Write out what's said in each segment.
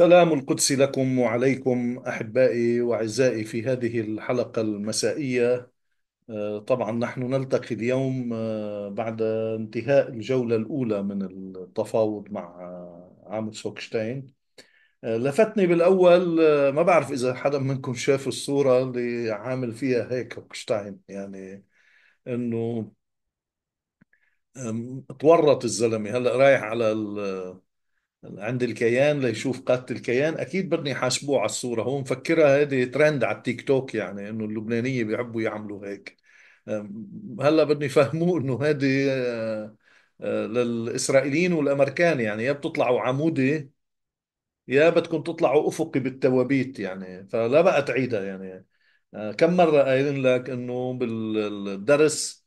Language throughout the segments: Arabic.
سلام القدس لكم وعليكم أحبائي وأعزائي في هذه الحلقة المسائية آه، طبعا نحن نلتقي اليوم آه، بعد انتهاء الجولة الأولى من التفاوض مع عامل سوكشتاين آه، لفتني بالأول ما بعرف إذا حدا منكم شاف الصورة اللي عامل فيها هيك هوكشتاين يعني إنه تورط الزلمة هلأ رايح على ال عند الكيان ليشوف قاده الكيان اكيد بدهم يحاسبوه على الصوره هو مفكرها هذه ترند على التيك توك يعني انه اللبنانيه بيحبوا يعملوا هيك هلا بدهم يفهموه انه هذه آه، آه، للاسرائيليين والامريكان يعني يا بتطلعوا عمودي يا بدكم تطلعوا افقي بالتوابيت يعني فلا بقى تعيدها يعني آه، كم مره قايلين لك انه بالدرس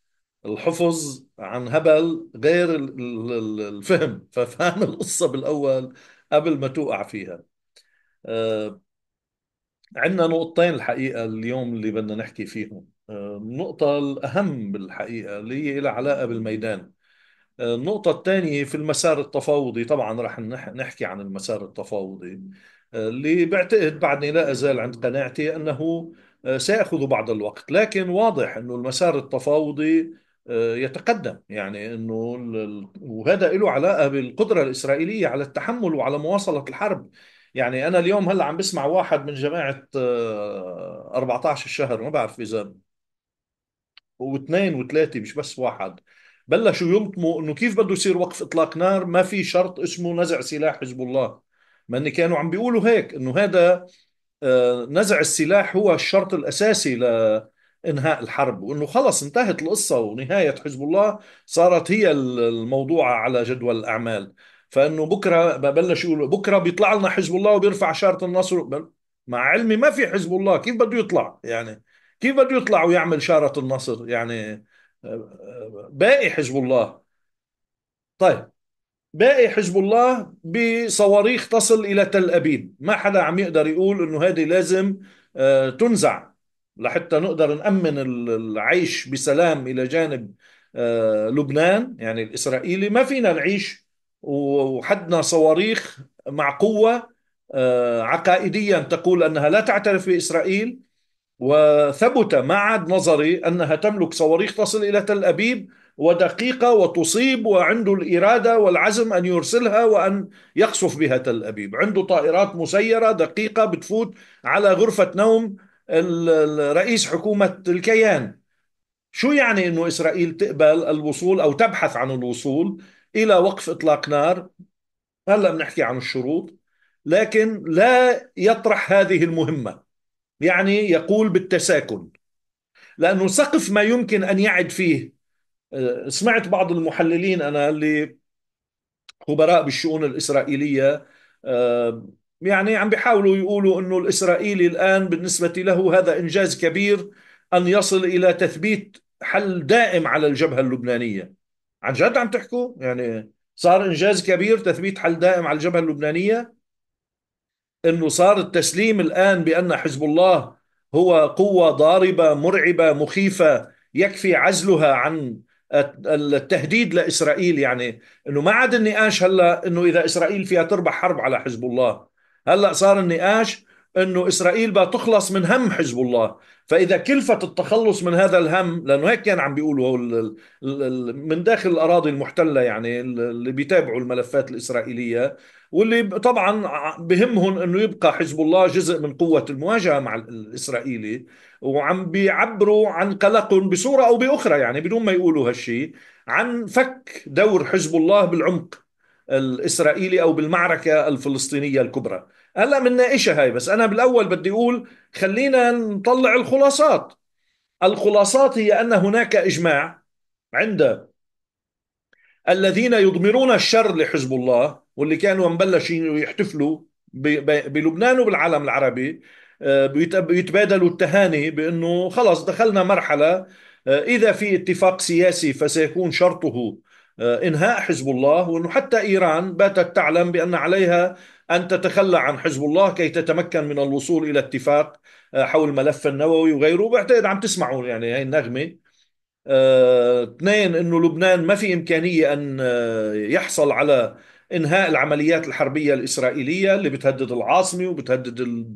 الحفظ عن هبل غير الفهم ففهم القصة بالأول قبل ما توقع فيها آه، عندنا نقطتين الحقيقة اليوم اللي بدنا نحكي فيهم آه، النقطة الأهم بالحقيقة اللي هي لها علاقة بالميدان آه، النقطة الثانية في المسار التفاوضي طبعا رح نحكي عن المسار التفاوضي اللي بعتقد بعدني لا أزال عند قناعتي أنه سيأخذ بعض الوقت لكن واضح أنه المسار التفاوضي يتقدم يعني انه وهذا له علاقه بالقدره الاسرائيليه على التحمل وعلى مواصله الحرب يعني انا اليوم هلا عم بسمع واحد من جماعه 14 آه، الشهر ما بعرف اذا واثنين وثلاثه مش بس واحد بلشوا يلطموا انه كيف بده يصير وقف اطلاق نار ما في شرط اسمه نزع سلاح حزب الله ما اني كانوا عم بيقولوا هيك انه هذا آه، نزع السلاح هو الشرط الاساسي ل انهاء الحرب وانه خلص انتهت القصه ونهايه حزب الله صارت هي الموضوعه على جدول الاعمال فانه بكره ببلش يقول بكره بيطلع لنا حزب الله وبيرفع شاره النصر مع علمي ما في حزب الله كيف بده يطلع يعني كيف بده يطلع ويعمل شاره النصر يعني باقي حزب الله طيب باقي حزب الله بصواريخ تصل الى تل ابيب ما حدا عم يقدر يقول انه هذه لازم آه، تنزع لحتى نقدر نأمن العيش بسلام إلى جانب آه، لبنان يعني الإسرائيلي ما فينا نعيش وحدنا صواريخ مع قوة آه، عقائديا تقول أنها لا تعترف بإسرائيل وثبت ما عاد نظري أنها تملك صواريخ تصل إلى تل أبيب ودقيقة وتصيب وعنده الإرادة والعزم أن يرسلها وأن يقصف بها تل أبيب عنده طائرات مسيرة دقيقة بتفوت على غرفة نوم رئيس حكومة الكيان شو يعني أنه إسرائيل تقبل الوصول أو تبحث عن الوصول إلى وقف إطلاق نار هلأ بنحكي عن الشروط لكن لا يطرح هذه المهمة يعني يقول بالتساكن لأنه سقف ما يمكن أن يعد فيه آه، سمعت بعض المحللين أنا اللي خبراء بالشؤون الإسرائيلية آه، يعني عم بيحاولوا يقولوا انه الاسرائيلي الان بالنسبه له هذا انجاز كبير ان يصل الى تثبيت حل دائم على الجبهه اللبنانيه عن جد عم تحكوا يعني صار انجاز كبير تثبيت حل دائم على الجبهه اللبنانيه انه صار التسليم الان بان حزب الله هو قوه ضاربه مرعبه مخيفه يكفي عزلها عن التهديد لاسرائيل يعني انه ما عاد النقاش هلا انه اذا اسرائيل فيها تربح حرب على حزب الله هلا صار النقاش انه اسرائيل بقى تخلص من هم حزب الله فاذا كلفت التخلص من هذا الهم لانه هيك كان عم بيقولوا من داخل الاراضي المحتله يعني اللي بيتابعوا الملفات الاسرائيليه واللي طبعا بهمهم انه يبقى حزب الله جزء من قوه المواجهه مع الاسرائيلي وعم بيعبروا عن قلقهم بصوره او باخرى يعني بدون ما يقولوا هالشيء عن فك دور حزب الله بالعمق الاسرائيلي او بالمعركه الفلسطينيه الكبرى هلا بنناقشها هاي بس انا بالاول بدي اقول خلينا نطلع الخلاصات الخلاصات هي ان هناك اجماع عند الذين يضمرون الشر لحزب الله واللي كانوا مبلشين يحتفلوا بلبنان وبالعالم العربي آه، بيتبادلوا التهاني بانه خلص دخلنا مرحله آه، اذا في اتفاق سياسي فسيكون شرطه آه، انهاء حزب الله وانه حتى ايران باتت تعلم بان عليها ان تتخلى عن حزب الله كي تتمكن من الوصول الى اتفاق آه، حول الملف النووي وغيره بعتقد عم تسمعوا يعني هاي النغمه آه، اثنين انه لبنان ما في امكانيه ان يحصل على انهاء العمليات الحربيه الاسرائيليه اللي بتهدد العاصمه وبتهدد ال...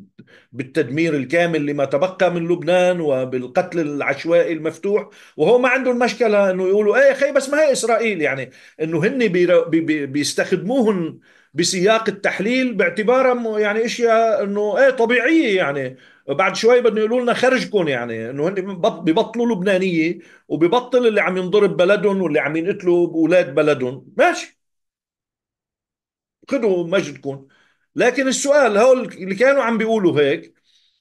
بالتدمير الكامل لما تبقى من لبنان وبالقتل العشوائي المفتوح وهو ما عنده المشكله انه يقولوا ايه خي بس ما هي اسرائيل يعني انه هن بي... بي... بيستخدموهن بسياق التحليل باعتبارها يعني اشياء انه ايه طبيعيه يعني بعد شوي بدهم يقولوا لنا خرجكم يعني انه هن ببطلوا لبنانيه وببطل اللي عم ينضرب بلدهم واللي عم ينقتلوا اولاد بلدهم ماشي خذوا مجدكم لكن السؤال هول اللي كانوا عم بيقولوا هيك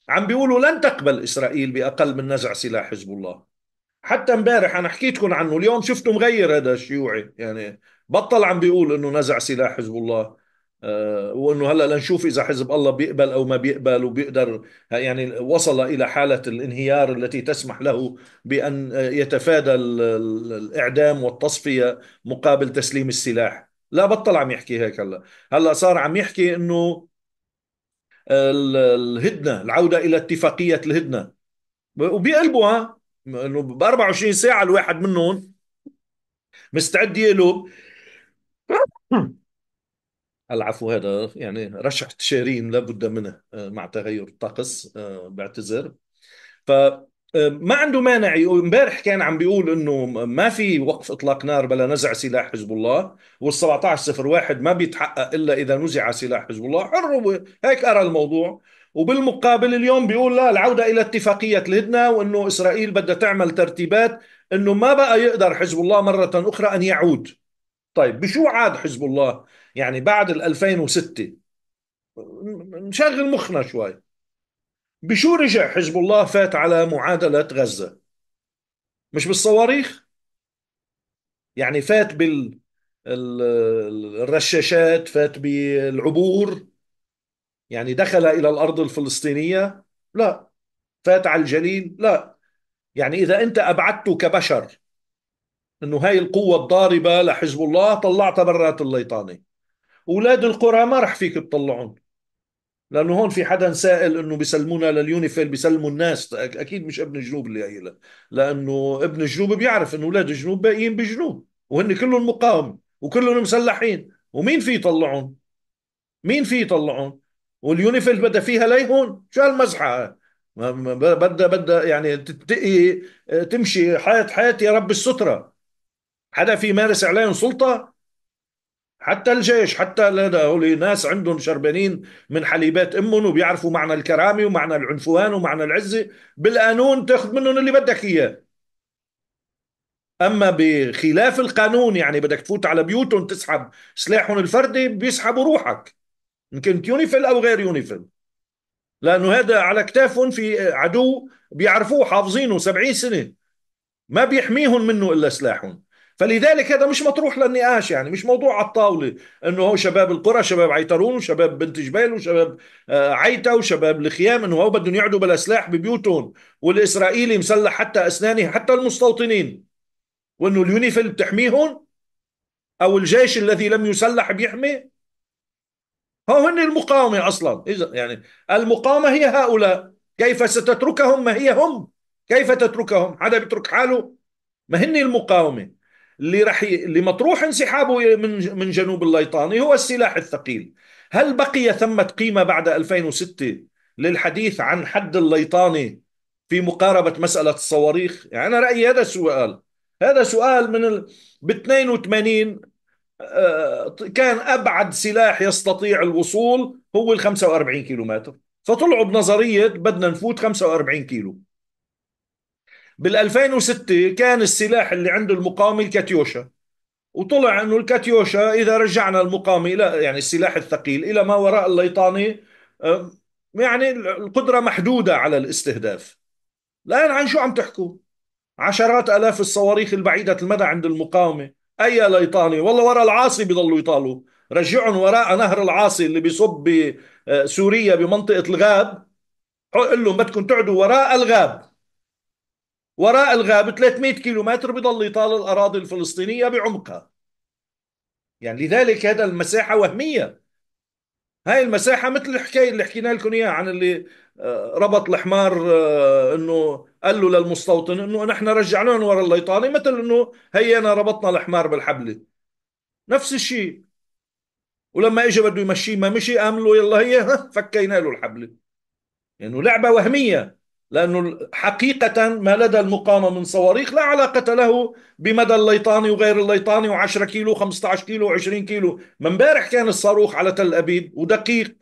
عم بيقولوا لن تقبل اسرائيل باقل من نزع سلاح حزب الله حتى امبارح انا حكيتكم عنه اليوم شفته مغير هذا الشيوعي يعني بطل عم بيقول انه نزع سلاح حزب الله آه وانه هلا لنشوف اذا حزب الله بيقبل او ما بيقبل وبيقدر يعني وصل الى حاله الانهيار التي تسمح له بان آه، يتفادى الاعدام والتصفيه مقابل تسليم السلاح لا بطل عم يحكي هيك هلا هلا صار عم يحكي انه الهدنه العوده الى اتفاقيه الهدنه ها انه ب 24 ساعه الواحد منهم مستعد يقلب العفو هذا يعني رشح تشارين لابد منه آه، مع تغير الطقس آه، بعتذر ف ما عنده مانع امبارح كان عم بيقول انه ما في وقف اطلاق نار بلا نزع سلاح حزب الله وال17 صفر واحد ما بيتحقق الا اذا نزع سلاح حزب الله حر هيك ارى الموضوع وبالمقابل اليوم بيقول لا العوده الى اتفاقيه الهدنه وانه اسرائيل بدها تعمل ترتيبات انه ما بقى يقدر حزب الله مره اخرى ان يعود طيب بشو عاد حزب الله يعني بعد ال 2006 نشغل مخنا شوي بشو رجع حزب الله فات على معادلة غزة مش بالصواريخ يعني فات بال الرشاشات فات بالعبور يعني دخل إلى الأرض الفلسطينية لا فات على الجليل لا يعني إذا أنت أبعدته كبشر أنه هاي القوة الضاربة لحزب الله طلعتها برات الليطانة أولاد القرى ما رح فيك تطلعهم لانه هون في حدا سائل انه بيسلمونا لليونيفيل بيسلموا الناس اكيد مش ابن الجنوب اللي قايلها لانه ابن الجنوب بيعرف انه اولاد الجنوب باقيين بالجنوب وهن كلهم مقاومه وكلهم مسلحين ومين في يطلعون؟ مين في يطلعون؟ واليونيفيل بدها فيها ليهون شو هالمزحه بدها بدها يعني تتقي آه، تمشي حياه حياه يا رب الستره حدا في يمارس عليهم سلطه حتى الجيش حتى هولي ناس عندهم شربانين من حليبات امهم وبيعرفوا معنى الكرامه ومعنى العنفوان ومعنى العزه بالقانون تاخذ منهم اللي بدك اياه اما بخلاف القانون يعني بدك تفوت على بيوتهم تسحب سلاحهم الفردي بيسحبوا روحك ان كنت يونيفل او غير يونيفل لانه هذا على كتافهم في عدو بيعرفوه حافظينه 70 سنه ما بيحميهم منه الا سلاحهم فلذلك هذا مش مطروح للنقاش يعني مش موضوع على الطاوله انه هو شباب القرى شباب عيترون وشباب بنت جبيل وشباب عيتا وشباب الخيام انه هو بدهم يقعدوا بلا سلاح ببيوتهم والاسرائيلي مسلح حتى اسنانه حتى المستوطنين وانه اليونيفيل بتحميهم او الجيش الذي لم يسلح بيحمي هو هن المقاومه اصلا اذا يعني المقاومه هي هؤلاء كيف ستتركهم ما هي هم كيف تتركهم حدا بيترك حاله ما هن المقاومه اللي راح ي... اللي مطروح انسحابه من من جنوب الليطاني هو السلاح الثقيل هل بقي ثمة قيمة بعد 2006 للحديث عن حد الليطاني في مقاربة مسألة الصواريخ يعني أنا رأيي هذا السؤال هذا سؤال من ال... ب 82 آه، كان أبعد سلاح يستطيع الوصول هو ال 45 كيلومتر فطلعوا بنظرية بدنا نفوت 45 كيلو بال2006 كان السلاح اللي عنده المقاومه الكاتيوشا وطلع انه الكاتيوشا اذا رجعنا المقاومه الى يعني السلاح الثقيل الى ما وراء الليطاني يعني القدره محدوده على الاستهداف الان عن شو عم تحكوا عشرات الاف الصواريخ البعيده المدى عند المقاومه اي ليطاني والله وراء العاصي بيضلوا يطالوا رجعهم وراء نهر العاصي اللي بيصب بسوريا آه، بمنطقه الغاب قل لهم بدكم تقعدوا وراء الغاب وراء الغاب 300 كيلومتر بضل يطال الأراضي الفلسطينية بعمقها يعني لذلك هذا المساحة وهمية هاي المساحة مثل الحكاية اللي حكينا لكم إياها عن اللي آه، ربط الحمار آه، انه قال له للمستوطن انه نحن رجعناه وراء الليطاني مثل انه هينا ربطنا الحمار بالحبله نفس الشيء ولما اجى بده يمشيه ما مشي قام له يلا هي فكينا له الحبل لانه يعني لعبه وهميه لأنه حقيقة ما لدى المقاومة من صواريخ لا علاقة له بمدى الليطاني وغير الليطاني و10 كيلو 15 كيلو 20 كيلو من امبارح كان الصاروخ على تل أبيب ودقيق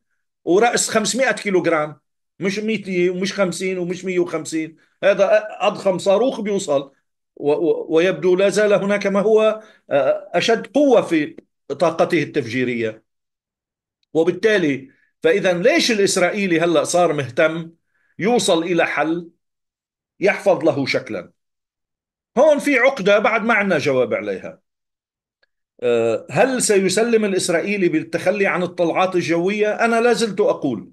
ورأس 500 كيلو جرام مش 100 ومش 50 ومش 150 هذا أضخم صاروخ بيوصل ويبدو لا زال هناك ما هو آه، أشد قوة في طاقته التفجيرية وبالتالي فإذا ليش الإسرائيلي هلأ صار مهتم يوصل إلى حل يحفظ له شكلا هون في عقدة بعد ما عندنا جواب عليها أه، هل سيسلم الإسرائيلي بالتخلي عن الطلعات الجوية؟ أنا لازلت أقول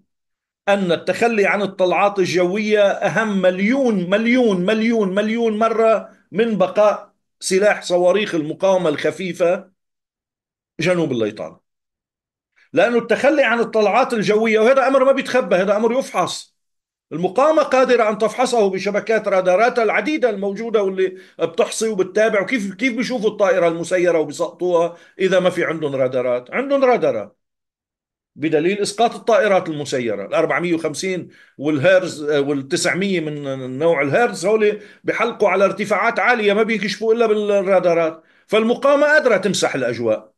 أن التخلي عن الطلعات الجوية أهم مليون مليون مليون مليون مرة من بقاء سلاح صواريخ المقاومة الخفيفة جنوب الليطان لأنه التخلي عن الطلعات الجوية وهذا أمر ما بيتخبى هذا أمر يفحص المقامة قادرة أن تفحصه بشبكات راداراتها العديدة الموجودة واللي بتحصي وبتتابع وكيف كيف بيشوفوا الطائرة المسيرة وبيسقطوها إذا ما في عندهم رادارات عندهم رادارات بدليل اسقاط الطائرات المسيره ال 450 والهيرز وال 900 من نوع الهيرز هول بحلقوا على ارتفاعات عاليه ما بيكشفوا الا بالرادارات فالمقامه قادره تمسح الاجواء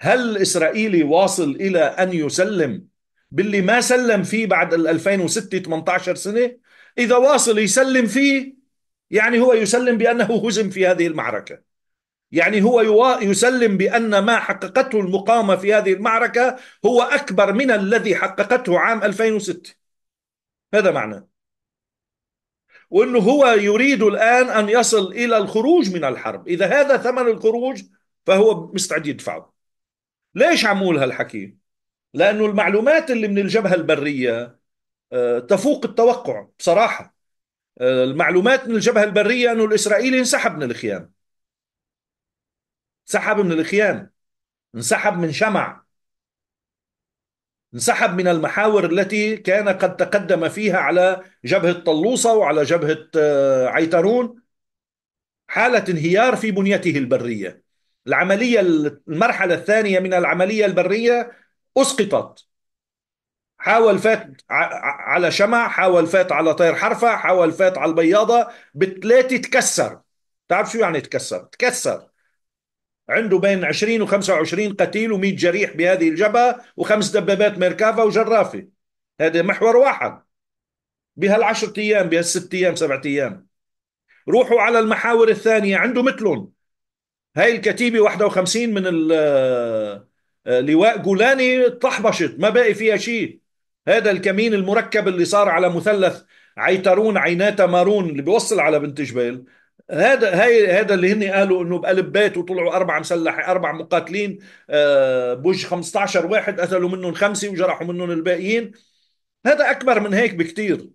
هل الاسرائيلي واصل الى ان يسلم باللي ما سلم فيه بعد ال 2006 18 سنه اذا واصل يسلم فيه يعني هو يسلم بانه هزم في هذه المعركه يعني هو يسلم بان ما حققته المقاومه في هذه المعركه هو اكبر من الذي حققته عام 2006 هذا معناه وانه هو يريد الان ان يصل الى الخروج من الحرب اذا هذا ثمن الخروج فهو مستعد يدفعه ليش عم اقول هالحكي لانه المعلومات اللي من الجبهه البريه آه، تفوق التوقع بصراحه آه، المعلومات من الجبهه البريه انه الاسرائيلي انسحب من الخيام انسحب من الخيام انسحب من شمع انسحب من المحاور التي كان قد تقدم فيها على جبهه طلوسه وعلى جبهه آه، عيترون حاله انهيار في بنيته البريه العمليه المرحله الثانيه من العمليه البريه أسقطت حاول فات على شمع حاول فات على طير حرفة حاول فات على البياضة بالثلاثة تكسر تعرف شو يعني تكسر تكسر عنده بين 20 و25 قتيل و100 جريح بهذه الجبهة وخمس دبابات ميركافا وجرافة هذا محور واحد بهالعشرة أيام بهالست أيام سبعة أيام روحوا على المحاور الثانية عنده مثلهم هاي الكتيبة 51 من ال لواء جولاني طحبشت ما باقي فيها شيء هذا الكمين المركب اللي صار على مثلث عيترون عيناتا مارون اللي بيوصل على بنت جبال هذا هاي هذا اللي هن قالوا انه بقلب بيت وطلعوا اربع مسلح اربع مقاتلين آه، بوج 15 واحد قتلوا منهم خمسه وجرحوا منهم الباقيين هذا اكبر من هيك بكثير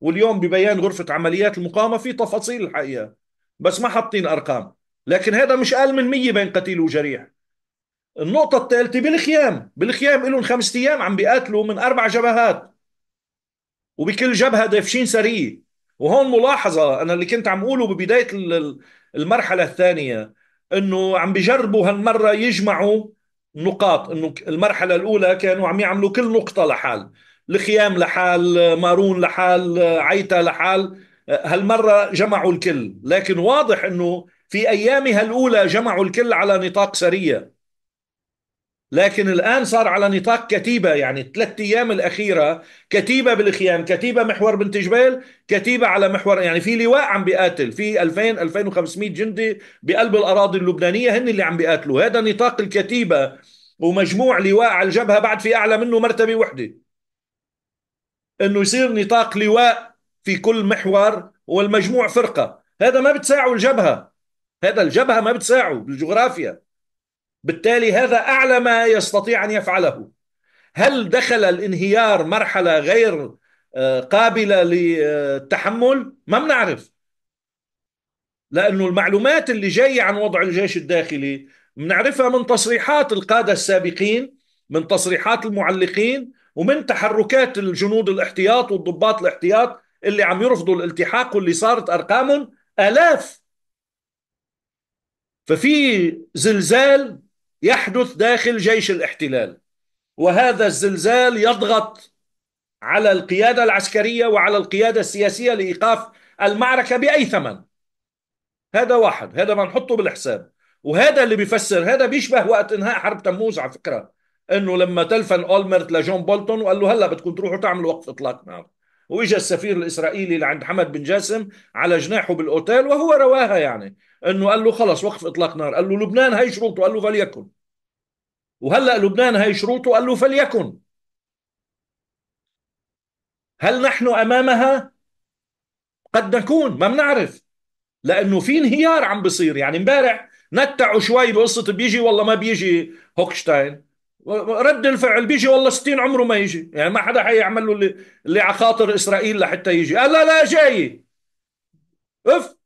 واليوم ببيان غرفه عمليات المقاومه في تفاصيل الحقيقه بس ما حاطين ارقام لكن هذا مش اقل من 100 بين قتيل وجريح النقطة الثالثة بالخيام بالخيام لهم خمسة أيام عم بيقاتلوا من أربع جبهات وبكل جبهة دافشين سرية وهون ملاحظة أنا اللي كنت عم أقوله ببداية المرحلة الثانية أنه عم بجربوا هالمرة يجمعوا نقاط أنه المرحلة الأولى كانوا عم يعملوا كل نقطة لحال الخيام لحال مارون لحال عيتا لحال هالمرة جمعوا الكل لكن واضح أنه في أيامها الأولى جمعوا الكل على نطاق سرية لكن الآن صار على نطاق كتيبة يعني الثلاث أيام الأخيرة كتيبة بالخيام كتيبة محور بنت جبال كتيبة على محور يعني في لواء عم بيقاتل في 2000 2500 جندي بقلب الأراضي اللبنانية هن اللي عم بيقاتلوا هذا نطاق الكتيبة ومجموع لواء على الجبهة بعد في أعلى منه مرتبة وحدة إنه يصير نطاق لواء في كل محور والمجموع فرقة هذا ما بتساعه الجبهة هذا الجبهة ما بتساعه بالجغرافيا بالتالي هذا أعلى ما يستطيع أن يفعله هل دخل الانهيار مرحلة غير آه، قابلة للتحمل؟ ما بنعرف لأنه المعلومات اللي جاية عن وضع الجيش الداخلي بنعرفها من تصريحات القادة السابقين من تصريحات المعلقين ومن تحركات الجنود الاحتياط والضباط الاحتياط اللي عم يرفضوا الالتحاق واللي صارت أرقامهم آلاف ففي زلزال يحدث داخل جيش الاحتلال وهذا الزلزال يضغط على القيادة العسكرية وعلى القيادة السياسية لإيقاف المعركة بأي ثمن هذا واحد هذا ما نحطه بالحساب وهذا اللي بيفسر هذا بيشبه وقت انهاء حرب تموز على فكرة انه لما تلفن اولمرت لجون بولتون وقال له هلا بدكم تروحوا تعملوا وقف اطلاق نار واجا السفير الاسرائيلي لعند حمد بن جاسم على جناحه بالاوتيل وهو رواها يعني انه قال له خلص وقف اطلاق نار قال له لبنان هي شروطه قال له فليكن وهلا لبنان هي شروطه قال له فليكن هل نحن امامها قد نكون ما بنعرف لانه في انهيار عم بصير يعني امبارح نتعوا شوي بقصه بيجي والله ما بيجي هوكشتاين رد الفعل بيجي والله 60 عمره ما يجي يعني ما حدا حيعمل له اللي, اللي على خاطر اسرائيل لحتى يجي قال لا لا جاي اف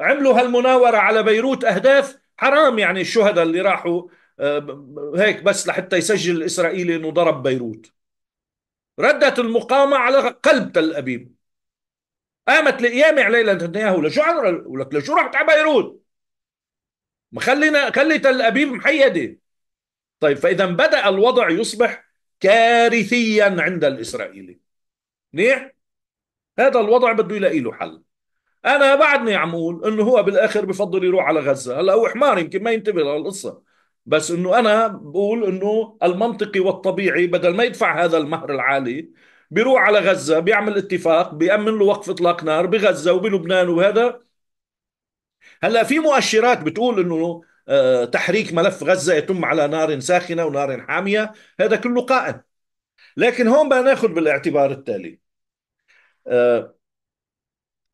عملوا هالمناورة على بيروت أهداف حرام يعني الشهداء اللي راحوا آه، هيك بس لحتى يسجل الإسرائيلي أنه ضرب بيروت ردت المقاومة على قلب تل أبيب قامت القيامة عليه نتنياهو لشو ولك لشو رحت على بيروت ما خلينا خلي تل أبيب محيدة طيب فإذا بدأ الوضع يصبح كارثيا عند الإسرائيلي منيح؟ هذا الوضع بده يلاقي له حل أنا بعدني عم أقول إنه هو بالآخر بفضل يروح على غزة هلا هو حمار يمكن ما ينتبه للقصة بس إنه أنا بقول إنه المنطقي والطبيعي بدل ما يدفع هذا المهر العالي بيروح على غزة بيعمل اتفاق بيأمن له وقف إطلاق نار بغزة وبلبنان وهذا هلا في مؤشرات بتقول انه آه، تحريك ملف غزة يتم على نار ساخنة ونار حامية هذا كله قائم لكن هون بقى ناخذ بالاعتبار التالي آه،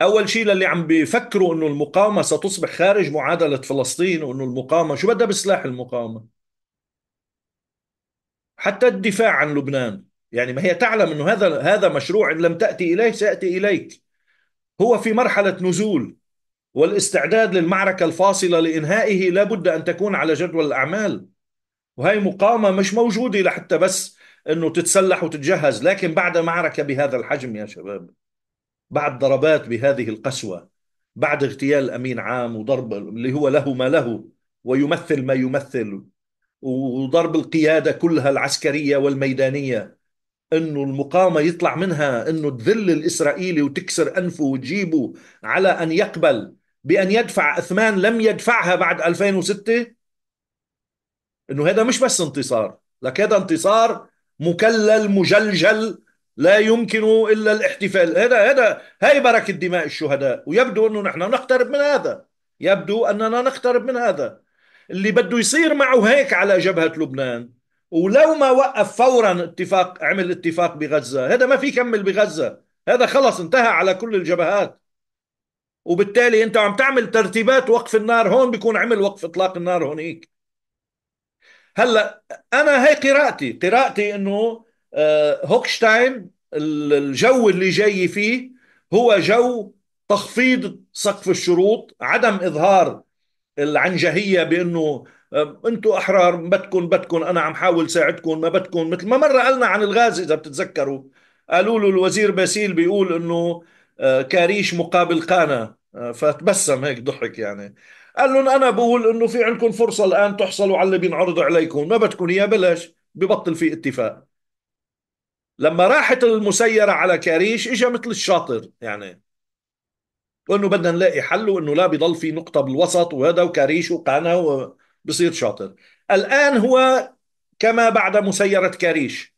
اول شيء للي عم بيفكروا انه المقاومه ستصبح خارج معادله فلسطين وانه المقاومه شو بدها بسلاح المقاومه حتى الدفاع عن لبنان يعني ما هي تعلم انه هذا هذا مشروع ان لم تاتي اليه ساتي اليك هو في مرحله نزول والاستعداد للمعركة الفاصلة لإنهائه لابد أن تكون على جدول الأعمال وهي مقاومة مش موجودة لحتى بس أنه تتسلح وتتجهز لكن بعد معركة بهذا الحجم يا شباب بعد ضربات بهذه القسوة بعد اغتيال أمين عام وضرب اللي هو له ما له ويمثل ما يمثل وضرب القيادة كلها العسكرية والميدانية انه المقاومه يطلع منها انه تذل الاسرائيلي وتكسر انفه وتجيبه على ان يقبل بأن يدفع أثمان لم يدفعها بعد 2006 أنه هذا مش بس انتصار لك هذا انتصار مكلل مجلجل لا يمكن إلا الاحتفال هذا هذا هاي بركة دماء الشهداء ويبدو أنه نحن نقترب من هذا يبدو أننا نقترب من هذا اللي بده يصير معه هيك على جبهة لبنان ولو ما وقف فورا اتفاق عمل اتفاق بغزة هذا ما في كمل بغزة هذا خلص انتهى على كل الجبهات وبالتالي انت عم تعمل ترتيبات وقف النار هون بيكون عمل وقف اطلاق النار هونيك هلا انا هي قراءتي قراءتي انه آه، هوكشتاين الجو اللي جاي فيه هو جو تخفيض سقف الشروط عدم اظهار العنجهيه بانه آه، انتم احرار بدكم بدكم انا عم حاول ساعدكم ما بدكم مثل ما مره قالنا عن الغاز اذا بتتذكروا قالوا له الوزير باسيل بيقول انه آه، كاريش مقابل قانا آه، فتبسم هيك ضحك يعني قال لهم انا بقول انه في عندكم فرصه الان تحصلوا على اللي بينعرض عليكم ما بدكم اياه بلاش ببطل في اتفاق لما راحت المسيره على كاريش اجى مثل الشاطر يعني وانه بدنا نلاقي حل وانه لا بضل في نقطه بالوسط وهذا وكاريش وقانا وبصير شاطر الان هو كما بعد مسيره كاريش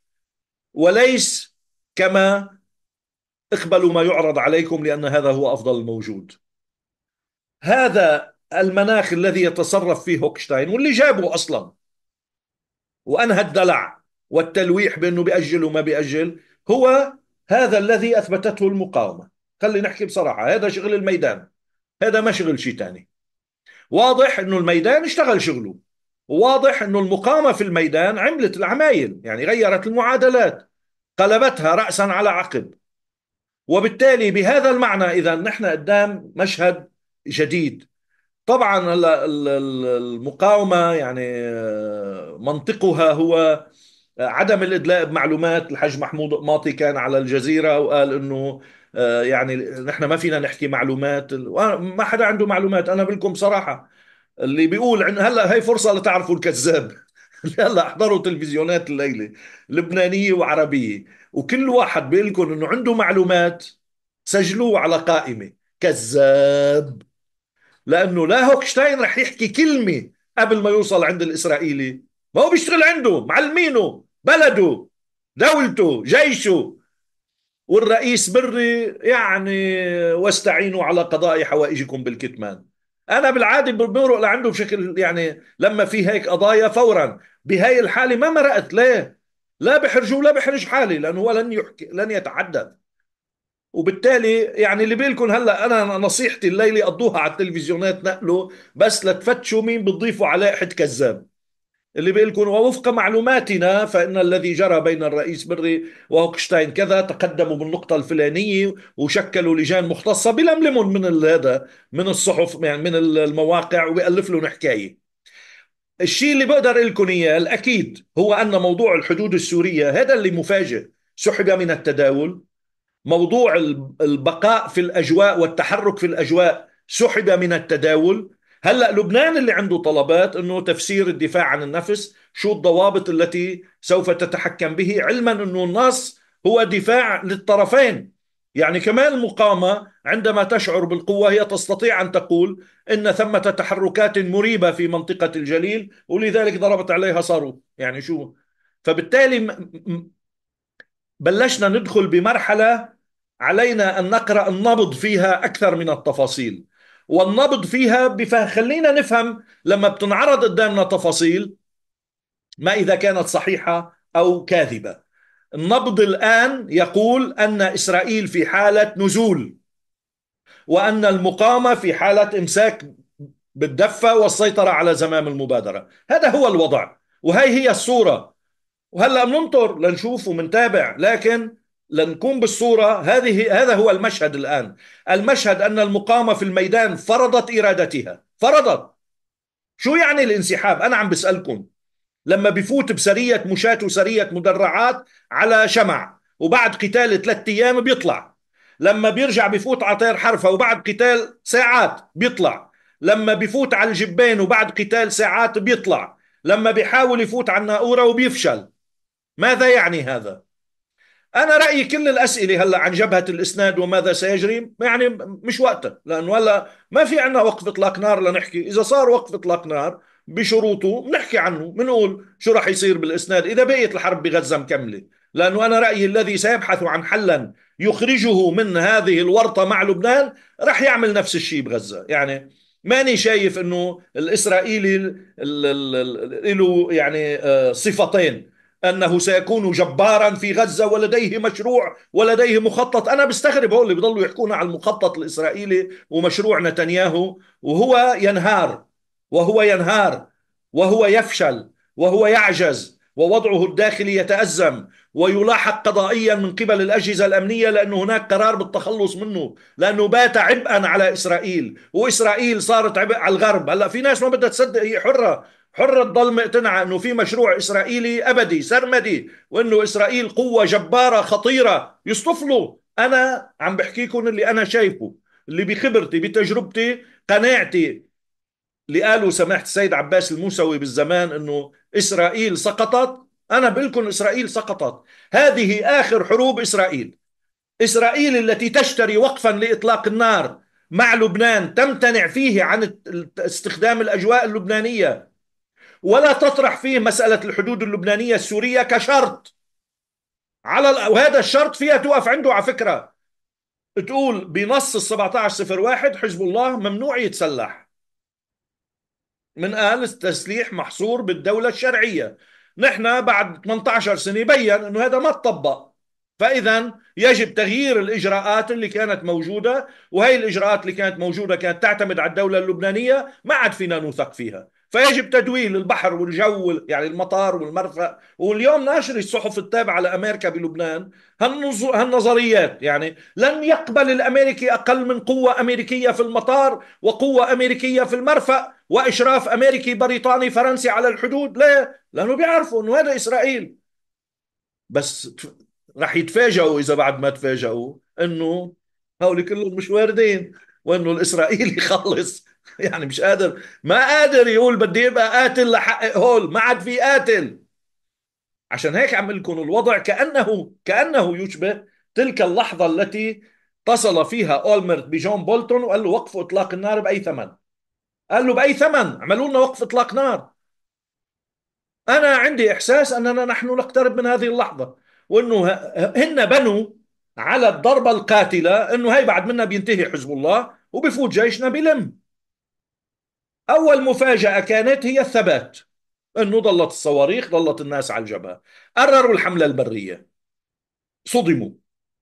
وليس كما اقبلوا ما يعرض عليكم لأن هذا هو أفضل الموجود هذا المناخ الذي يتصرف فيه هوكشتاين واللي جابه أصلا وأنهى الدلع والتلويح بأنه بيأجل وما بيأجل هو هذا الذي أثبتته المقاومة خلينا نحكي بصراحة هذا شغل الميدان هذا ما شغل شيء تاني واضح أنه الميدان اشتغل شغله وواضح أنه المقاومة في الميدان عملت العمايل يعني غيرت المعادلات قلبتها رأسا على عقب وبالتالي بهذا المعنى اذا نحن قدام مشهد جديد طبعا هلا المقاومه يعني آه، منطقها هو آه، عدم الادلاء بمعلومات الحاج محمود ماطي كان على الجزيره وقال انه آه، يعني نحن ما فينا نحكي معلومات ما حدا عنده معلومات انا بقول لكم صراحه اللي بيقول هلا هي فرصه لتعرفوا الكذاب هلا احضروا تلفزيونات الليله لبنانيه وعربيه وكل واحد بيقول لكم انه عنده معلومات سجلوه على قائمه كذاب لانه لا هوكشتاين رح يحكي كلمه قبل ما يوصل عند الاسرائيلي ما هو بيشتغل عنده معلمينه بلده دولته جيشه والرئيس بري يعني واستعينوا على قضاء حوائجكم بالكتمان انا بالعاده بمرق لعنده بشكل يعني لما في هيك قضايا فورا بهاي الحاله ما مرقت ليه لا بحرجه ولا بحرج حالي لانه هو لن يحكي لن يتعدد وبالتالي يعني اللي بيلكن هلا انا نصيحتي الليله قضوها على التلفزيونات نقلوا بس لتفتشوا مين بتضيفوا على حد كذاب اللي بيقول لكم ووفق معلوماتنا فإن الذي جرى بين الرئيس بري وهوكشتاين كذا تقدموا بالنقطة الفلانية وشكلوا لجان مختصة بلملمهم من هذا من الصحف يعني من المواقع وبيألف لهم حكاية الشيء اللي بقدر لكم اياه الاكيد هو ان موضوع الحدود السوريه هذا اللي مفاجئ سحب من التداول موضوع البقاء في الاجواء والتحرك في الاجواء سحب من التداول هلا لبنان اللي عنده طلبات انه تفسير الدفاع عن النفس، شو الضوابط التي سوف تتحكم به، علما انه النص هو دفاع للطرفين. يعني كمان المقاومه عندما تشعر بالقوة هي تستطيع أن تقول إن ثمة تحركات مريبة في منطقة الجليل ولذلك ضربت عليها صاروخ يعني شو فبالتالي بلشنا ندخل بمرحلة علينا أن نقرأ النبض فيها أكثر من التفاصيل والنبض فيها خلينا نفهم لما بتنعرض قدامنا تفاصيل ما إذا كانت صحيحة أو كاذبة النبض الآن يقول أن إسرائيل في حالة نزول وأن المقامة في حالة إمساك بالدفة والسيطرة على زمام المبادرة هذا هو الوضع وهي هي الصورة وهلأ بننطر لنشوف ومنتابع لكن لنكون بالصورة هذه هذا هو المشهد الآن المشهد أن المقاومة في الميدان فرضت إرادتها فرضت شو يعني الانسحاب أنا عم بسألكم لما بفوت بسرية مشاة وسرية مدرعات على شمع وبعد قتال ثلاثة أيام بيطلع لما بيرجع بفوت عطير حرفة وبعد قتال ساعات بيطلع لما بفوت على الجبين وبعد قتال ساعات بيطلع لما بيحاول يفوت على الناقورة وبيفشل ماذا يعني هذا؟ انا رايي كل الاسئله هلا عن جبهه الاسناد وماذا سيجري يعني مش وقتها لانه هلا ما في عندنا وقف اطلاق نار لنحكي اذا صار وقف اطلاق نار بشروطه بنحكي عنه بنقول شو راح يصير بالاسناد اذا بقيت الحرب بغزه مكمله لانه انا رايي الذي سيبحث عن حلا يخرجه من هذه الورطه مع لبنان راح يعمل نفس الشيء بغزه يعني ماني شايف انه الاسرائيلي له يعني آه، صفتين انه سيكون جبارا في غزه ولديه مشروع ولديه مخطط انا بستغرب هو اللي بيضلوا يحكونا على المخطط الاسرائيلي ومشروع نتنياهو وهو ينهار وهو ينهار وهو يفشل وهو يعجز ووضعه الداخلي يتأزم ويلاحق قضائيا من قبل الأجهزة الأمنية لأن هناك قرار بالتخلص منه لأنه بات عبئا على إسرائيل وإسرائيل صارت عبء على الغرب هلأ في ناس ما بدها تصدق هي حرة حر تضل مقتنعة أنه في مشروع إسرائيلي أبدي سرمدي وأنه إسرائيل قوة جبارة خطيرة يصطفلوا أنا عم بحكيكم اللي أنا شايفه اللي بخبرتي بتجربتي قناعتي اللي قالوا سماحة السيد عباس الموسوي بالزمان أنه إسرائيل سقطت أنا بقول لكم إسرائيل سقطت هذه آخر حروب إسرائيل إسرائيل التي تشتري وقفا لإطلاق النار مع لبنان تمتنع فيه عن استخدام الأجواء اللبنانية ولا تطرح فيه مسألة الحدود اللبنانية السورية كشرط على وهذا الشرط فيها توقف عنده على فكرة تقول بنص ال 1701 حزب الله ممنوع يتسلح من قال التسليح محصور بالدولة الشرعية نحن بعد 18 سنة بين أنه هذا ما تطبق فإذا يجب تغيير الإجراءات اللي كانت موجودة وهي الإجراءات اللي كانت موجودة كانت تعتمد على الدولة اللبنانية ما عاد فينا نوثق فيها فيجب تدويل البحر والجو يعني المطار والمرفأ واليوم ناشر الصحف التابعة لأمريكا بلبنان هالنظريات يعني لن يقبل الأمريكي أقل من قوة أمريكية في المطار وقوة أمريكية في المرفأ وإشراف أمريكي بريطاني فرنسي على الحدود ليه؟ لأنه بيعرفوا أنه هذا إسرائيل بس رح يتفاجئوا إذا بعد ما تفاجئوا أنه هؤلاء كلهم مش واردين وأنه الإسرائيلي خلص يعني مش قادر ما قادر يقول بدي ابقى قاتل لحقق هول ما عاد في قاتل عشان هيك عم لكم الوضع كانه كانه يشبه تلك اللحظه التي اتصل فيها اولمرت بجون بولتون وقال له وقف اطلاق النار باي ثمن قال له باي ثمن اعملوا لنا وقف اطلاق نار انا عندي احساس اننا نحن نقترب من هذه اللحظه وانه هن بنوا على الضربه القاتله انه هي بعد منا بينتهي حزب الله وبفوت جيشنا بلم أول مفاجأة كانت هي الثبات أنه ضلت الصواريخ ضلت الناس على الجبهة قرروا الحملة البرية صدموا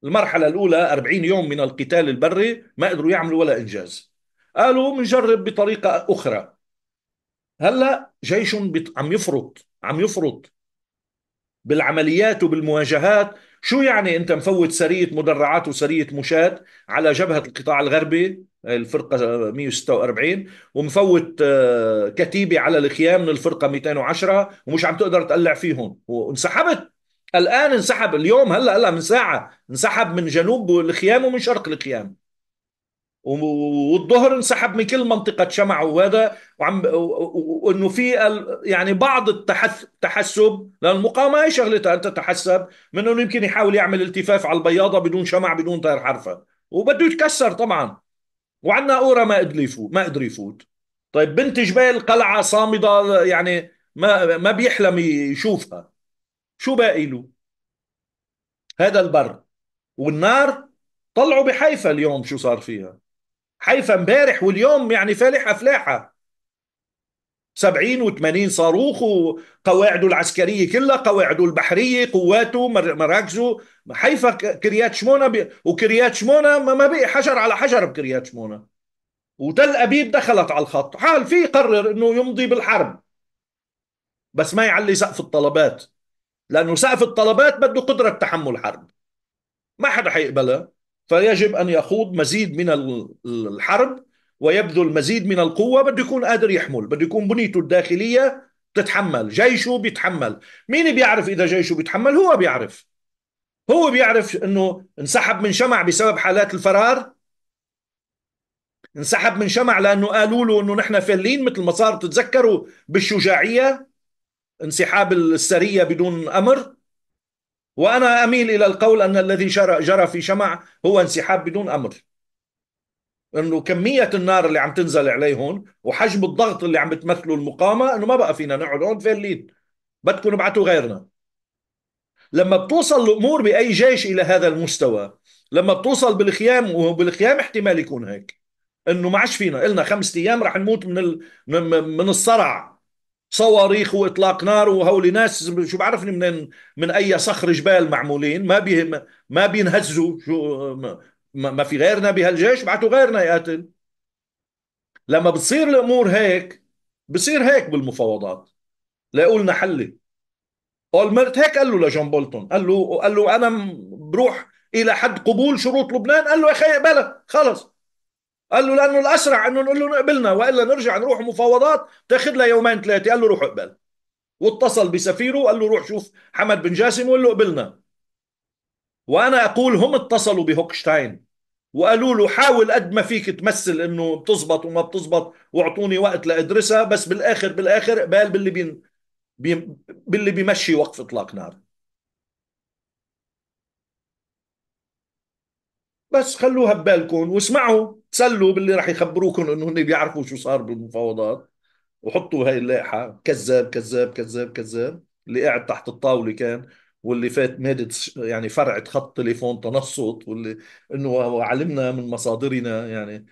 المرحلة الأولى 40 يوم من القتال البري ما قدروا يعملوا ولا إنجاز قالوا بنجرب بطريقة أخرى هلا جيش بت... عم يفرط عم يفرط بالعمليات وبالمواجهات شو يعني انت مفوت سريه مدرعات وسريه مشاة على جبهه القطاع الغربي الفرقه 146 ومفوت آه، كتيبه على الخيام من الفرقه 210 ومش عم تقدر تقلع فيهم وانسحبت الان انسحب اليوم هلا هلا من ساعه انسحب من جنوب الخيام ومن شرق الخيام والظهر انسحب من كل منطقة شمع وهذا وعم وانه في يعني بعض التحسب لان المقاومة هي شغلتها ان تتحسب من انه يمكن يحاول يعمل التفاف على البياضة بدون شمع بدون طير حرفة وبده يتكسر طبعا وعندنا اورا ما قدر يفوت ما قدر يفوت طيب بنت جبال قلعه صامده يعني ما ما بيحلم يشوفها شو باقي له هذا البر والنار طلعوا بحيفا اليوم شو صار فيها حيفا امبارح واليوم يعني فالحه فلاحه 70 و80 صاروخ وقواعده العسكرية كلها قواعده البحرية قواته مراكزه حيفا كريات شمونة بي... وكريات شمونة ما بقي حجر على حجر بكريات شمونة وتل أبيب دخلت على الخط حال في قرر أنه يمضي بالحرب بس ما يعلي سقف الطلبات لأنه سقف الطلبات بده قدرة تحمل حرب ما حدا حيقبلها فيجب أن يخوض مزيد من الحرب ويبذل مزيد من القوة بده يكون قادر يحمل بده يكون بنيته الداخلية تتحمل جيشه بيتحمل مين بيعرف إذا جيشه بيتحمل هو بيعرف هو بيعرف أنه انسحب من شمع بسبب حالات الفرار انسحب من شمع لأنه قالوا له أنه نحن فلين مثل ما صار تتذكروا بالشجاعية انسحاب السرية بدون أمر وأنا أميل إلى القول أن الذي جرى في شمع هو انسحاب بدون أمر انه كميه النار اللي عم تنزل عليهم وحجم الضغط اللي عم بتمثله المقاومه انه ما بقى فينا نقعد هون فيرلين بدكم ابعتوا غيرنا لما بتوصل الامور باي جيش الى هذا المستوى لما بتوصل بالخيام وبالخيام احتمال يكون هيك انه ما عادش فينا قلنا خمسة ايام رح نموت من ال... من الصرع صواريخ واطلاق نار وهول ناس شو بعرفني من من اي صخر جبال معمولين ما بي ما بينهزوا شو ما في غيرنا بهالجيش بعتوا غيرنا يقاتل لما بتصير الامور هيك بصير هيك بالمفاوضات ليقولنا حلي اولمرت هيك قال له لجون بولتون قال له قال له انا بروح الى حد قبول شروط لبنان قال له يا اخي بلا خلص قال له لانه الاسرع انه نقول له نقبلنا والا نرجع نروح مفاوضات تاخذ لها يومين ثلاثه قال له روح اقبل واتصل بسفيره وقال له روح شوف حمد بن جاسم وقال له قبلنا وانا اقول هم اتصلوا بهوكشتاين وقالوا له حاول قد ما فيك تمثل انه بتزبط وما بتزبط واعطوني وقت لادرسها بس بالاخر بالاخر قبال باللي بين بي باللي بيمشي وقف اطلاق نار بس خلوها ببالكم واسمعوا تسلوا باللي رح يخبروكم انه هن بيعرفوا شو صار بالمفاوضات وحطوا هاي اللائحه كذاب كذاب كذاب كذاب اللي قاعد تحت الطاوله كان واللي فات مادة يعني فرعة خط تليفون تنصت واللي انه علمنا من مصادرنا يعني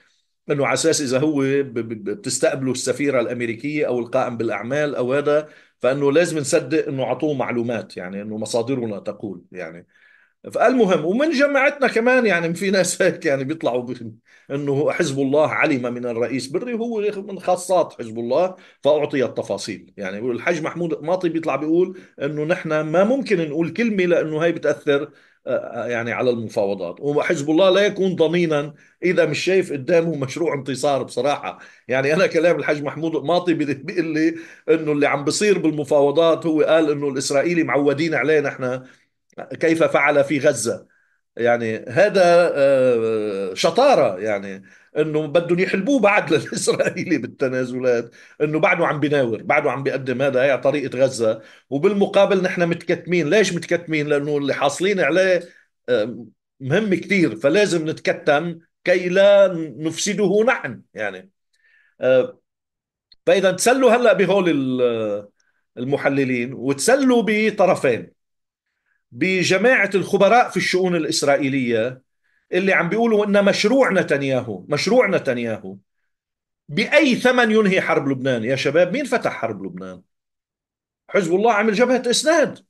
انه على اساس اذا هو بتستقبله السفيره الامريكيه او القائم بالاعمال او هذا فانه لازم نصدق انه اعطوه معلومات يعني انه مصادرنا تقول يعني فالمهم ومن جماعتنا كمان يعني في ناس هيك يعني بيطلعوا انه حزب الله علم من الرئيس بري هو من خاصات حزب الله فاعطي التفاصيل يعني الحاج محمود ماطي بيطلع بيقول انه نحن ما ممكن نقول كلمه لانه هي بتاثر آه، آه، يعني على المفاوضات وحزب الله لا يكون ضنينا اذا مش شايف قدامه مشروع انتصار بصراحه يعني انا كلام الحاج محمود ماطي بيقول لي انه اللي عم بصير بالمفاوضات هو قال انه الاسرائيلي معودين عليه نحن كيف فعل في غزة يعني هذا آه، شطارة يعني انه بدهم يحلبوه بعد للاسرائيلي بالتنازلات انه بعده عم بناور بعده عم بيقدم هذا هي طريقه غزه وبالمقابل نحن متكتمين ليش متكتمين لانه اللي حاصلين عليه آه، مهم كثير فلازم نتكتم كي لا نفسده نحن يعني آه، فاذا تسلوا هلا بهول المحللين وتسلوا بطرفين بجماعة الخبراء في الشؤون الإسرائيلية اللي عم بيقولوا إن مشروع نتنياهو مشروع نتنياهو بأي ثمن ينهي حرب لبنان يا شباب مين فتح حرب لبنان حزب الله عمل جبهة إسناد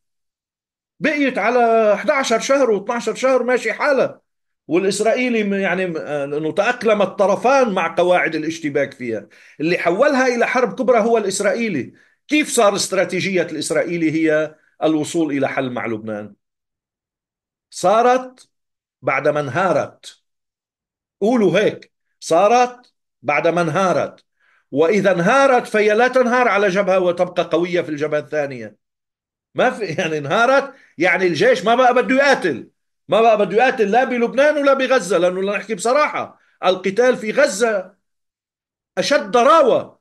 بقيت على 11 شهر و12 شهر ماشي حالها والإسرائيلي يعني آه، أنه تأقلم الطرفان مع قواعد الاشتباك فيها اللي حولها إلى حرب كبرى هو الإسرائيلي كيف صار استراتيجية الإسرائيلي هي الوصول إلى حل مع لبنان صارت بعد ما انهارت قولوا هيك صارت بعد ما انهارت وإذا انهارت فهي لا تنهار على جبهة وتبقى قوية في الجبهة الثانية ما في يعني انهارت يعني الجيش ما بقى بده يقاتل ما بقى بده يقاتل لا بلبنان ولا بغزة لأنه لنحكي بصراحة القتال في غزة أشد ضراوة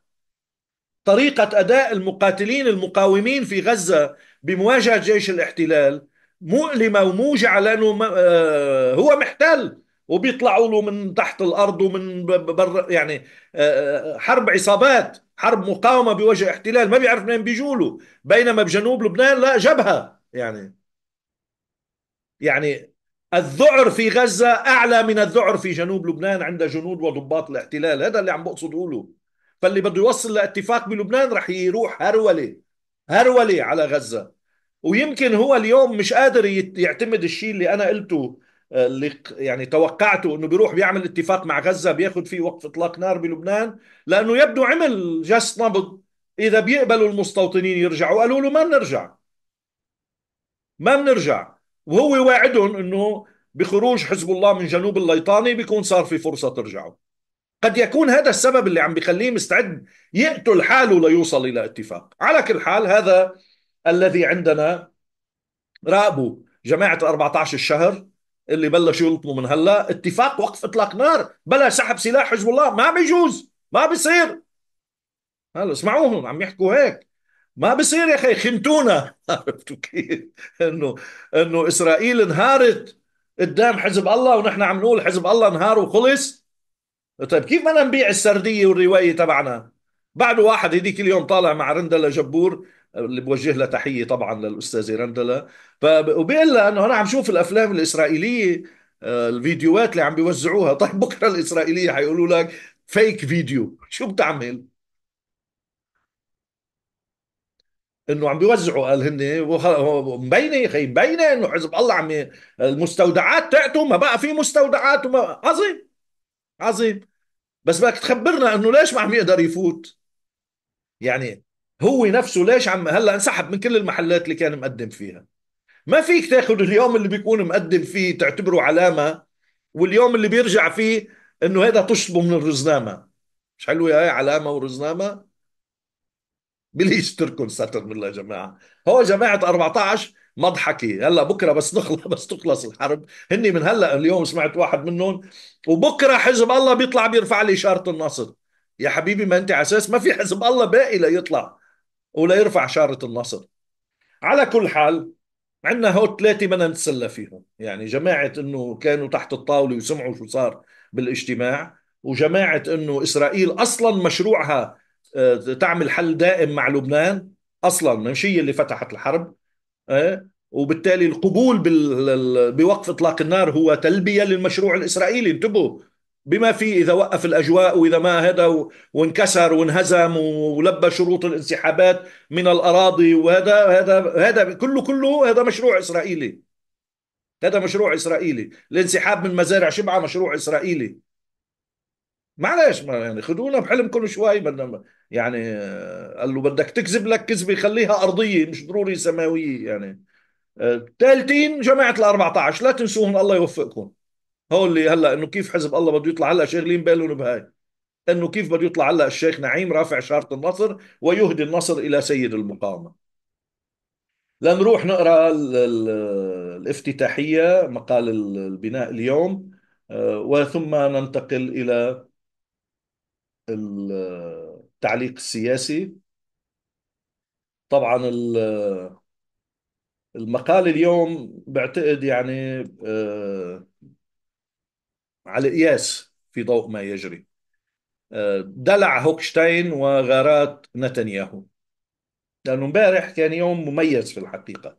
طريقة أداء المقاتلين المقاومين في غزة بمواجهة جيش الاحتلال مؤلمة وموجعة لأنه آه، هو محتل وبيطلعوا له من تحت الأرض ومن بر يعني آه، آه، حرب عصابات حرب مقاومة بوجه احتلال ما بيعرف منين بيجوا له بينما بجنوب لبنان لا جبهة يعني يعني الذعر في غزة أعلى من الذعر في جنوب لبنان عند جنود وضباط الاحتلال هذا اللي عم بقصد أقوله فاللي بده يوصل لاتفاق بلبنان رح يروح هرولة هرولة على غزة ويمكن هو اليوم مش قادر يعتمد الشيء اللي أنا قلته آه، اللي يعني توقعته انه بيروح بيعمل اتفاق مع غزه بياخذ فيه وقف اطلاق نار بلبنان لانه يبدو عمل جس نبض اذا بيقبلوا المستوطنين يرجعوا قالوا له ما بنرجع ما بنرجع وهو واعدهم انه بخروج حزب الله من جنوب الليطاني بيكون صار في فرصه ترجعوا قد يكون هذا السبب اللي عم بيخليه مستعد يقتل حاله ليوصل الى اتفاق على كل حال هذا الذي عندنا راقبوا جماعه ال 14 الشهر اللي بلشوا يلطموا من هلا اتفاق وقف اطلاق نار بلا سحب سلاح حزب الله ما بيجوز ما بيصير هلا اسمعوهم عم يحكوا هيك ما بصير يا اخي خنتونا عرفتوا كيف انه انه اسرائيل انهارت قدام حزب الله ونحن عم نقول حزب الله انهار وخلص طيب كيف بدنا نبيع السرديه والروايه تبعنا؟ بعده واحد هديك اليوم طالع مع رندلا جبور اللي بوجه لها تحيه طبعا للاستاذه رندلا وبيقول لها انه انا عم شوف الافلام الاسرائيليه آه، الفيديوهات اللي عم بيوزعوها طيب بكره الاسرائيليه حيقولوا لك فيك فيديو شو بتعمل؟ انه عم بيوزعوا قال هن مبينه يا اخي مبينه انه حزب الله عم المستودعات تاعته ما بقى في مستودعات وما عظيم عظيم بس بدك تخبرنا انه ليش ما عم يقدر يفوت يعني هو نفسه ليش عم هلا انسحب من كل المحلات اللي كان مقدم فيها ما فيك تاخذ اليوم اللي بيكون مقدم فيه تعتبره علامه واليوم اللي بيرجع فيه انه هذا تشطبه من الرزنامه مش حلوه هاي علامه ورزنامه بليش تركن ساتر من يا جماعه هو جماعه 14 مضحكه هلا بكره بس نخلص بس تخلص الحرب هني من هلا اليوم سمعت واحد منهم وبكره حزب الله بيطلع بيرفع لي اشاره النصر يا حبيبي ما انت على اساس ما في حزب الله باقي ليطلع ولا يرفع شارة النصر على كل حال عندنا هو ثلاثه بدنا نتسلى فيهم يعني جماعه انه كانوا تحت الطاوله وسمعوا شو صار بالاجتماع وجماعه انه اسرائيل اصلا مشروعها آه، تعمل حل دائم مع لبنان اصلا مش هي اللي فتحت الحرب إيه؟ وبالتالي القبول بوقف اطلاق النار هو تلبيه للمشروع الاسرائيلي انتبهوا بما فيه اذا وقف الاجواء واذا ما هذا وانكسر وانهزم ولبى شروط الانسحابات من الاراضي وهذا هذا هذا كله كله هذا مشروع اسرائيلي هذا مشروع اسرائيلي الانسحاب من مزارع شبعه مشروع اسرائيلي معلش ما يعني خدونا بحلم كل شوي بدنا يعني آه، قال له بدك تكذب لك كذبه خليها ارضيه مش ضروري سماويه يعني ثالثين آه، جماعه ال 14 لا تنسوهم الله يوفقكم هو اللي هلا انه كيف حزب الله بده يطلع هلا شاغلين بالهم بهاي انه كيف بده يطلع هلا الشيخ نعيم رافع شاره النصر ويهدي النصر الى سيد المقاومه لنروح نقرا الافتتاحيه مقال البناء اليوم آه، وثم ننتقل الى التعليق السياسي طبعا المقال اليوم بعتقد يعني آه، على قياس في ضوء ما يجري آه، دلع هوكشتاين وغارات نتنياهو لأنه امبارح كان يوم مميز في الحقيقة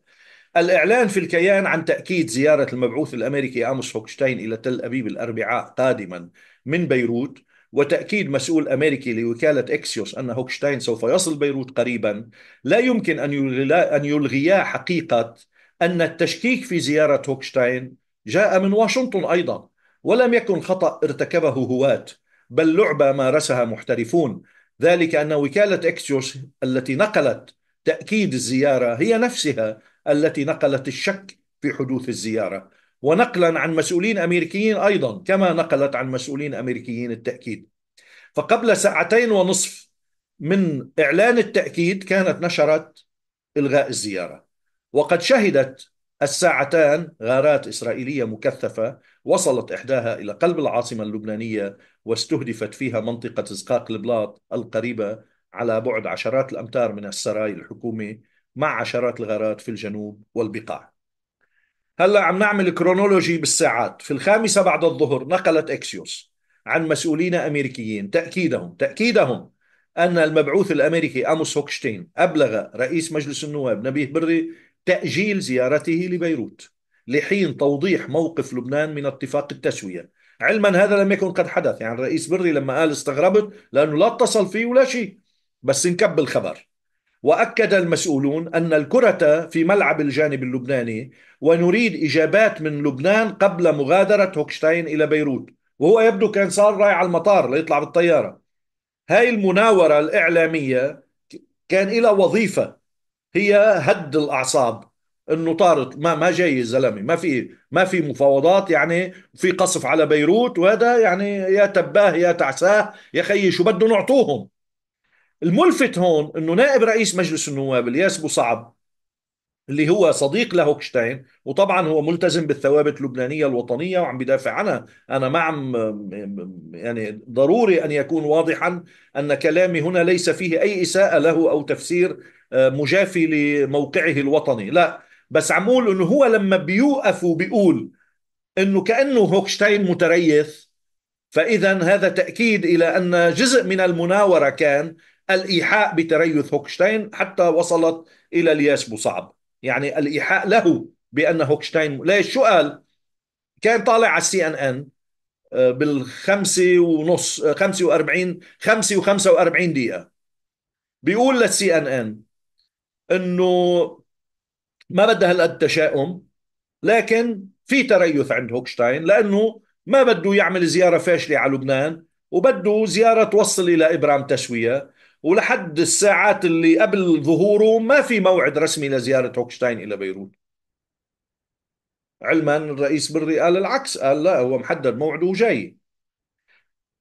الإعلان في الكيان عن تأكيد زيارة المبعوث الأمريكي أموس هوكشتاين إلى تل أبيب الأربعاء قادما من بيروت وتأكيد مسؤول أمريكي لوكالة إكسيوس أن هوكشتاين سوف يصل بيروت قريبا لا يمكن أن يلغيا حقيقة أن التشكيك في زيارة هوكشتاين جاء من واشنطن أيضا ولم يكن خطأ ارتكبه هواة بل لعبة مارسها محترفون ذلك أن وكالة إكسيوس التي نقلت تأكيد الزيارة هي نفسها التي نقلت الشك في حدوث الزيارة ونقلا عن مسؤولين أمريكيين أيضا كما نقلت عن مسؤولين أمريكيين التأكيد فقبل ساعتين ونصف من إعلان التأكيد كانت نشرت إلغاء الزيارة وقد شهدت الساعتان غارات إسرائيلية مكثفة وصلت إحداها إلى قلب العاصمة اللبنانية واستهدفت فيها منطقة زقاق البلاط القريبة على بعد عشرات الأمتار من السراي الحكومي مع عشرات الغارات في الجنوب والبقاع هلا عم نعمل كرونولوجي بالساعات في الخامسه بعد الظهر نقلت اكسيوس عن مسؤولين امريكيين تاكيدهم تاكيدهم ان المبعوث الامريكي اموس هوكشتين ابلغ رئيس مجلس النواب نبيه بري تاجيل زيارته لبيروت لحين توضيح موقف لبنان من اتفاق التسويه علما هذا لم يكن قد حدث يعني الرئيس بري لما قال استغربت لانه لا اتصل فيه ولا شيء بس انكب الخبر واكد المسؤولون ان الكره في ملعب الجانب اللبناني ونريد اجابات من لبنان قبل مغادره هوكشتاين الى بيروت وهو يبدو كان صار رايح على المطار ليطلع بالطياره هاي المناوره الاعلاميه كان لها وظيفه هي هد الاعصاب انه طارت ما ما جاي الزلمه ما في ما في مفاوضات يعني في قصف على بيروت وهذا يعني يا تباه يا تعساه يا خيي شو بده نعطوهم الملفت هون انه نائب رئيس مجلس النواب الياس ابو صعب اللي هو صديق لهوكشتاين وطبعا هو ملتزم بالثوابت اللبنانيه الوطنيه وعم بدافع عنها انا ما عم يعني ضروري ان يكون واضحا ان كلامي هنا ليس فيه اي اساءه له او تفسير آه، مجافي لموقعه الوطني لا بس عم اقول انه هو لما بيوقف وبيقول انه كانه هوكشتاين متريث فاذا هذا تاكيد الى ان جزء من المناوره كان الإيحاء بتريث هوكشتاين حتى وصلت إلى الياس بوصعب يعني الإيحاء له بأن هوكشتاين ليش شو قال كان طالع على السي ان ان آه، بالخمسة ونص آه، خمسة وأربعين خمسة وخمسة وأربعين دقيقة بيقول للسي ان ان انه ما بدها هالقد تشاؤم لكن في تريث عند هوكشتاين لانه ما بده يعمل زياره فاشله على لبنان وبده زياره توصل الى ابرام تسويه ولحد الساعات اللي قبل ظهوره ما في موعد رسمي لزيارة هوكشتاين إلى بيروت علما الرئيس بري قال العكس قال لا هو محدد موعده وجاي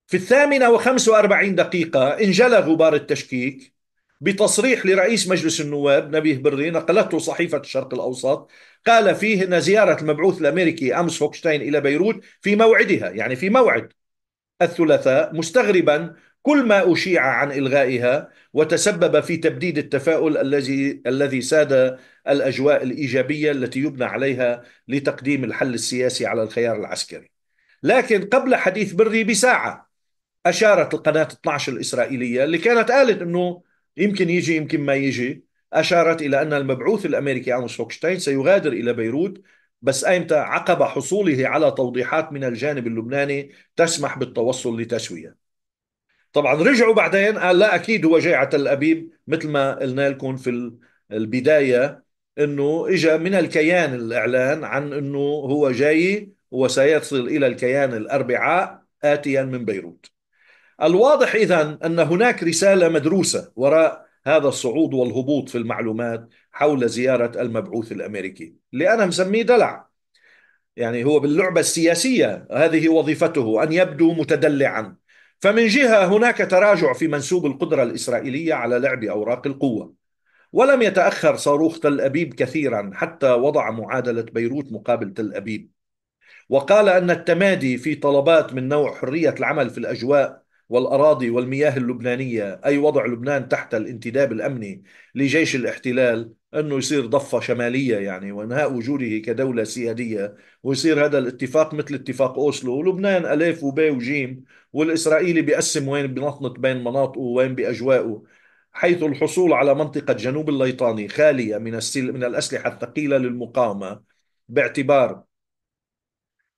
في الثامنة وخمسة وأربعين دقيقة انجلى غبار التشكيك بتصريح لرئيس مجلس النواب نبيه بري نقلته صحيفة الشرق الأوسط قال فيه أن زيارة المبعوث الأمريكي أمس هوكشتاين إلى بيروت في موعدها يعني في موعد الثلاثاء مستغربا كل ما أشيع عن إلغائها وتسبب في تبديد التفاؤل الذي الذي ساد الأجواء الإيجابية التي يبنى عليها لتقديم الحل السياسي على الخيار العسكري لكن قبل حديث بري بساعة أشارت القناة 12 الإسرائيلية اللي كانت قالت أنه يمكن يجي يمكن ما يجي أشارت إلى أن المبعوث الأمريكي أموس هوكشتاين سيغادر إلى بيروت بس أيمتى عقب حصوله على توضيحات من الجانب اللبناني تسمح بالتوصل لتسوية طبعا رجعوا بعدين قال لا اكيد هو جاي على تل ابيب مثل ما قلنا لكم في البدايه انه اجى من الكيان الاعلان عن انه هو جاي وسيصل الى الكيان الاربعاء اتيا من بيروت. الواضح اذا ان هناك رساله مدروسه وراء هذا الصعود والهبوط في المعلومات حول زياره المبعوث الامريكي، اللي انا مسميه دلع. يعني هو باللعبه السياسيه هذه وظيفته ان يبدو متدلعا فمن جهة هناك تراجع في منسوب القدرة الإسرائيلية على لعب أوراق القوة ولم يتأخر صاروخ تل أبيب كثيرا حتى وضع معادلة بيروت مقابل تل أبيب وقال أن التمادي في طلبات من نوع حرية العمل في الأجواء والأراضي والمياه اللبنانية أي وضع لبنان تحت الانتداب الأمني لجيش الاحتلال انه يصير ضفه شماليه يعني وانهاء وجوده كدوله سياديه ويصير هذا الاتفاق مثل اتفاق اوسلو ولبنان الف وباء وجيم والاسرائيلي بيقسم وين بنطنط بين مناطقه وين باجوائه حيث الحصول على منطقه جنوب الليطاني خاليه من السل... من الاسلحه الثقيله للمقاومه باعتبار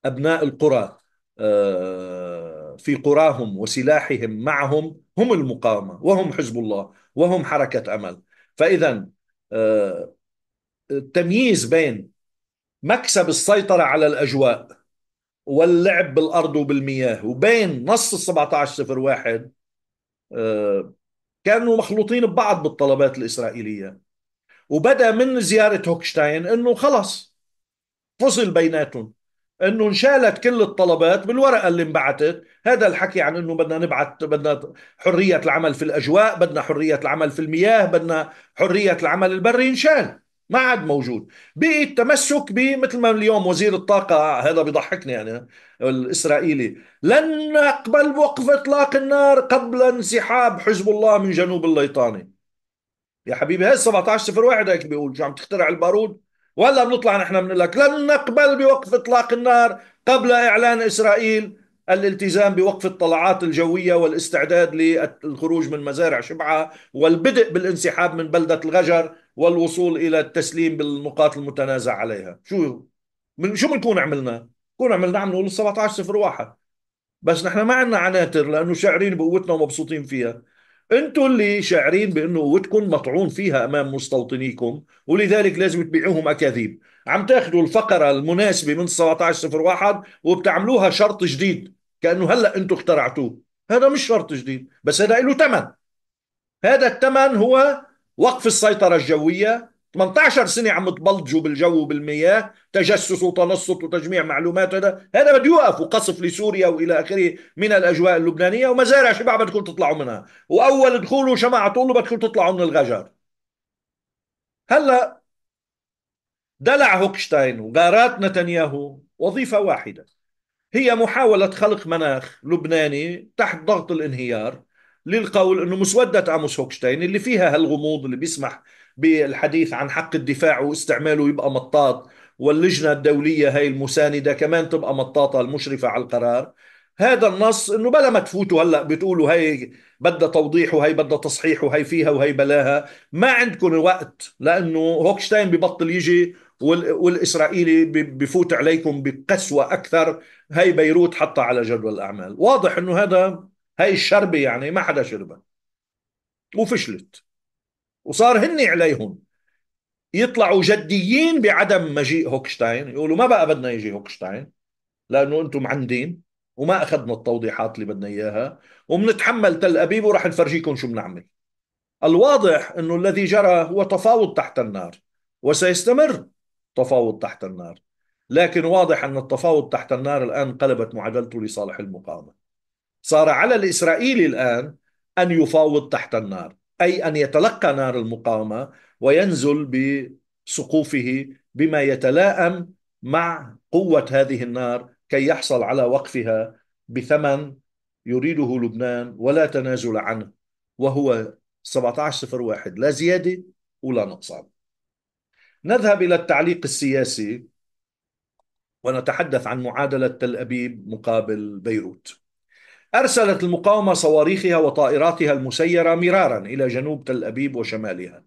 ابناء القرى آه، في قراهم وسلاحهم معهم هم المقاومه وهم حزب الله وهم حركه امل فاذا التمييز آه، بين مكسب السيطرة على الأجواء واللعب بالأرض وبالمياه وبين نص ال 1701 صفر واحد آه، كانوا مخلوطين ببعض بالطلبات الإسرائيلية وبدأ من زيارة هوكشتاين أنه خلص فصل بيناتهم انه انشالت كل الطلبات بالورقه اللي انبعتت هذا الحكي عن انه بدنا نبعث بدنا حريه العمل في الاجواء بدنا حريه العمل في المياه بدنا حريه العمل البري انشال ما عاد موجود بقي التمسك بمثل ما اليوم وزير الطاقة هذا بيضحكني يعني الإسرائيلي لن نقبل وقف إطلاق النار قبل انسحاب حزب الله من جنوب الليطاني يا حبيبي هاي 17 واحد هيك بيقول شو عم تخترع البارود وهلا بنطلع نحن بنقول لك لن نقبل بوقف اطلاق النار قبل اعلان اسرائيل الالتزام بوقف الطلعات الجويه والاستعداد للخروج من مزارع شبعه والبدء بالانسحاب من بلده الغجر والوصول الى التسليم بالنقاط المتنازع عليها شو من شو بنكون عملنا كون عملنا عم نقول 17 واحد بس نحن ما عندنا عناتر لانه شاعرين بقوتنا ومبسوطين فيها انتم اللي شاعرين بانه قوتكم مطعون فيها امام مستوطنيكم ولذلك لازم تبيعوهم اكاذيب عم تاخذوا الفقره المناسبه من 1701 وبتعملوها شرط جديد كانه هلا انتم اخترعتوه هذا مش شرط جديد بس هذا له ثمن هذا الثمن هو وقف السيطره الجويه 18 سنه عم تبلجوا بالجو وبالمياه تجسس وتنصت وتجميع معلومات هذا هذا بده يوقف وقصف لسوريا والى اخره من الاجواء اللبنانيه ومزارع شبع بدكم تطلعوا منها واول دخول شمع طول بدكم تطلعوا من الغجر هلا دلع هوكشتاين وغارات نتنياهو وظيفه واحده هي محاوله خلق مناخ لبناني تحت ضغط الانهيار للقول انه مسوده اموس هوكشتاين اللي فيها هالغموض اللي بيسمح بالحديث عن حق الدفاع واستعماله يبقى مطاط واللجنة الدولية هاي المساندة كمان تبقى مطاطة المشرفة على القرار هذا النص انه بلا ما تفوتوا هلا بتقولوا هي بدها توضيح وهي بدها تصحيح وهي فيها وهي بلاها ما عندكم وقت لانه هوكشتاين ببطل يجي والاسرائيلي بفوت عليكم بقسوه اكثر هي بيروت حتى على جدول الاعمال واضح انه هذا هي الشربه يعني ما حدا شربها وفشلت وصار هن عليهم يطلعوا جديين بعدم مجيء هوكشتاين يقولوا ما بقى بدنا يجي هوكشتاين لانه انتم معندين وما اخذنا التوضيحات اللي بدنا اياها وبنتحمل تل ابيب ورح نفرجيكم شو بنعمل الواضح انه الذي جرى هو تفاوض تحت النار وسيستمر تفاوض تحت النار لكن واضح ان التفاوض تحت النار الان قلبت معادلته لصالح المقاومه صار على الاسرائيلي الان ان يفاوض تحت النار أي أن يتلقى نار المقاومة وينزل بسقوفه بما يتلائم مع قوة هذه النار كي يحصل على وقفها بثمن يريده لبنان ولا تنازل عنه وهو 1701 لا زيادة ولا نقصان نذهب إلى التعليق السياسي ونتحدث عن معادلة تل أبيب مقابل بيروت أرسلت المقاومة صواريخها وطائراتها المسيرة مرارا إلى جنوب تل أبيب وشمالها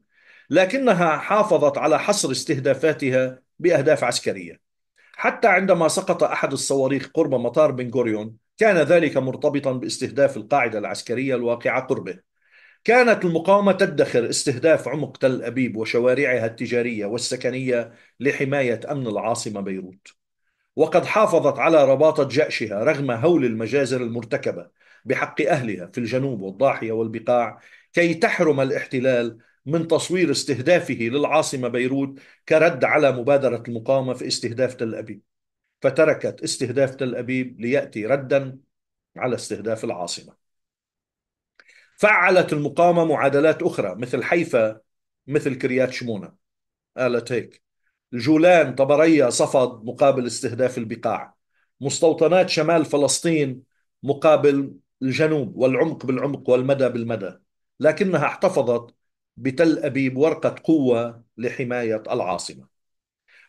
لكنها حافظت على حصر استهدافاتها بأهداف عسكرية حتى عندما سقط أحد الصواريخ قرب مطار بن غوريون كان ذلك مرتبطا باستهداف القاعدة العسكرية الواقعة قربه كانت المقاومة تدخر استهداف عمق تل أبيب وشوارعها التجارية والسكنية لحماية أمن العاصمة بيروت وقد حافظت على رباطة جأشها رغم هول المجازر المرتكبة بحق أهلها في الجنوب والضاحية والبقاع كي تحرم الاحتلال من تصوير استهدافه للعاصمة بيروت كرد على مبادرة المقاومة في استهداف تل أبيب فتركت استهداف تل أبيب ليأتي ردا على استهداف العاصمة فعلت المقاومة معادلات أخرى مثل حيفا مثل كريات شمونة قالت هيك جولان طبرية صفد مقابل استهداف البقاع مستوطنات شمال فلسطين مقابل الجنوب والعمق بالعمق والمدى بالمدى لكنها احتفظت بتل أبيب ورقة قوة لحماية العاصمة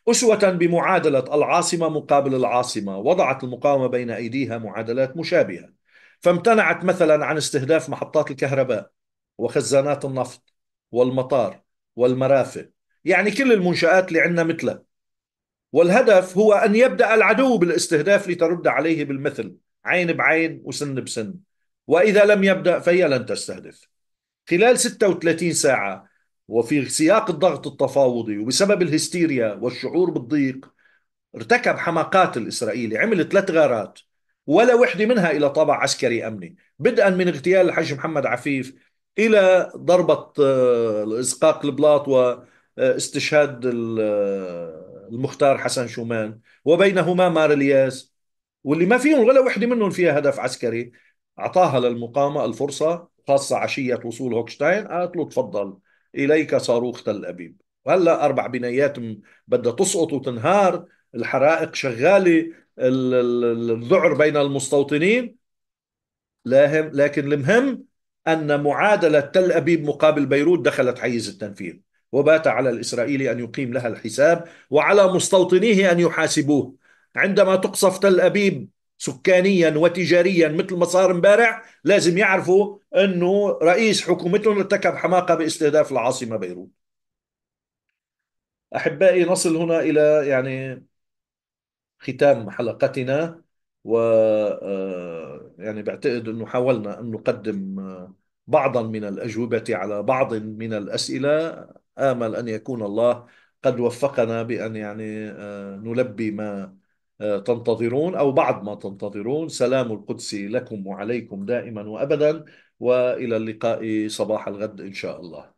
أسوة بمعادلة العاصمة مقابل العاصمة وضعت المقاومة بين أيديها معادلات مشابهة فامتنعت مثلا عن استهداف محطات الكهرباء وخزانات النفط والمطار والمرافق يعني كل المنشآت اللي عندنا مثلها والهدف هو أن يبدأ العدو بالاستهداف لترد عليه بالمثل عين بعين وسن بسن وإذا لم يبدأ فهي لن تستهدف خلال 36 ساعة وفي سياق الضغط التفاوضي وبسبب الهستيريا والشعور بالضيق ارتكب حماقات الإسرائيلي عمل ثلاث غارات ولا وحدة منها إلى طابع عسكري أمني بدءا من اغتيال الحاج محمد عفيف إلى ضربة الإزقاق آه، البلاط و استشهاد المختار حسن شومان وبينهما مار الياس واللي ما فيهم ولا وحده منهم فيها هدف عسكري اعطاها للمقامه الفرصه خاصه عشيه وصول هوكشتاين قالت له تفضل اليك صاروخ تل ابيب وهلا اربع بنايات بدها تسقط وتنهار الحرائق شغاله الذعر بين المستوطنين لكن المهم ان معادله تل ابيب مقابل بيروت دخلت حيز التنفيذ وبات على الإسرائيلي أن يقيم لها الحساب وعلى مستوطنيه أن يحاسبوه عندما تقصف تل أبيب سكانيا وتجاريا مثل ما صار امبارح لازم يعرفوا انه رئيس حكومتهم ارتكب حماقه باستهداف العاصمه بيروت. احبائي نصل هنا الى يعني ختام حلقتنا و آه، يعني بعتقد انه حاولنا ان نقدم آه، بعضا من الاجوبه على بعض من الاسئله آمل أن يكون الله قد وفقنا بأن يعني آه، نلبي ما آه، تنتظرون أو بعض ما تنتظرون سلام القدس لكم وعليكم دائما وأبدا وإلى اللقاء صباح الغد إن شاء الله